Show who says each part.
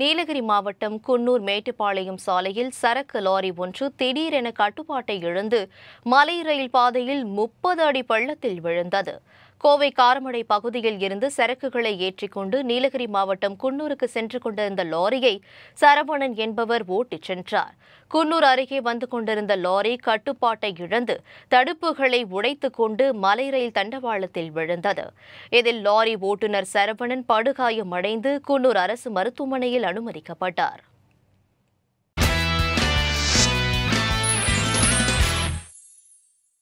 Speaker 1: நீலகிரி மாவட்டம் குன்னூர் மேட்டுப்பாளையம் சாலையில் சரக்கு லாரி ஒன்று திடீரென கட்டுப்பாட்டை இழந்து மலை ரயில் பாதையில் முப்பது அடி பள்ளத்தில் விழுந்தது கோவை காரமடை பகுதியில் இருந்து சரக்குகளை ஏற்றிக்கொண்டு நீலகிரி மாவட்டம் குன்னூருக்கு சென்று கொண்டிருந்த லாரியை சரவணன் என்பவர் ஓட்டிச் சென்றார் குன்னூர் அருகே வந்து கொண்டிருந்த லாரி கட்டுப்பாட்டை இழந்து தடுப்புகளை உடைத்துக் கொண்டு மலை ரயில் தண்டவாளத்தில் விழுந்தது இதில் லாரி ஓட்டுநர் சரவணன் படுகாயமடைந்து குன்னூர் அரசு மருத்துவமனையில் அனுமதிக்கப்பட்டார்